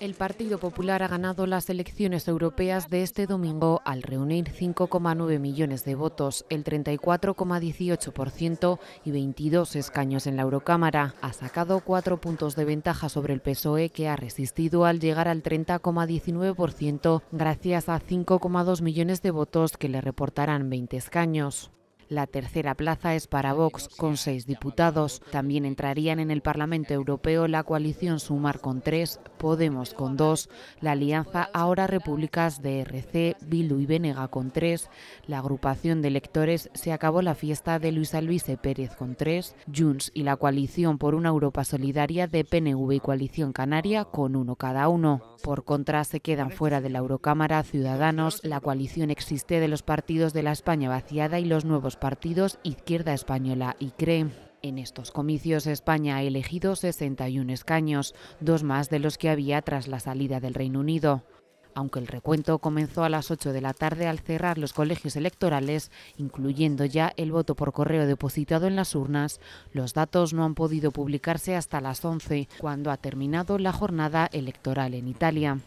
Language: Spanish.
El Partido Popular ha ganado las elecciones europeas de este domingo al reunir 5,9 millones de votos, el 34,18% y 22 escaños en la Eurocámara. Ha sacado cuatro puntos de ventaja sobre el PSOE que ha resistido al llegar al 30,19% gracias a 5,2 millones de votos que le reportarán 20 escaños. La tercera plaza es para Vox, con seis diputados. También entrarían en el Parlamento Europeo la coalición Sumar con tres, Podemos con dos, la Alianza Ahora Repúblicas de RC, Vilu y Benega con tres, la agrupación de electores Se acabó la fiesta de Luis Alvise Pérez con tres, Junts y la coalición por una Europa Solidaria de PNV y Coalición Canaria con uno cada uno. Por contra, se quedan fuera de la Eurocámara Ciudadanos, la coalición existe de los partidos de la España vaciada y los nuevos partidos Izquierda Española y CRE. En estos comicios España ha elegido 61 escaños, dos más de los que había tras la salida del Reino Unido. Aunque el recuento comenzó a las 8 de la tarde al cerrar los colegios electorales, incluyendo ya el voto por correo depositado en las urnas, los datos no han podido publicarse hasta las 11, cuando ha terminado la jornada electoral en Italia.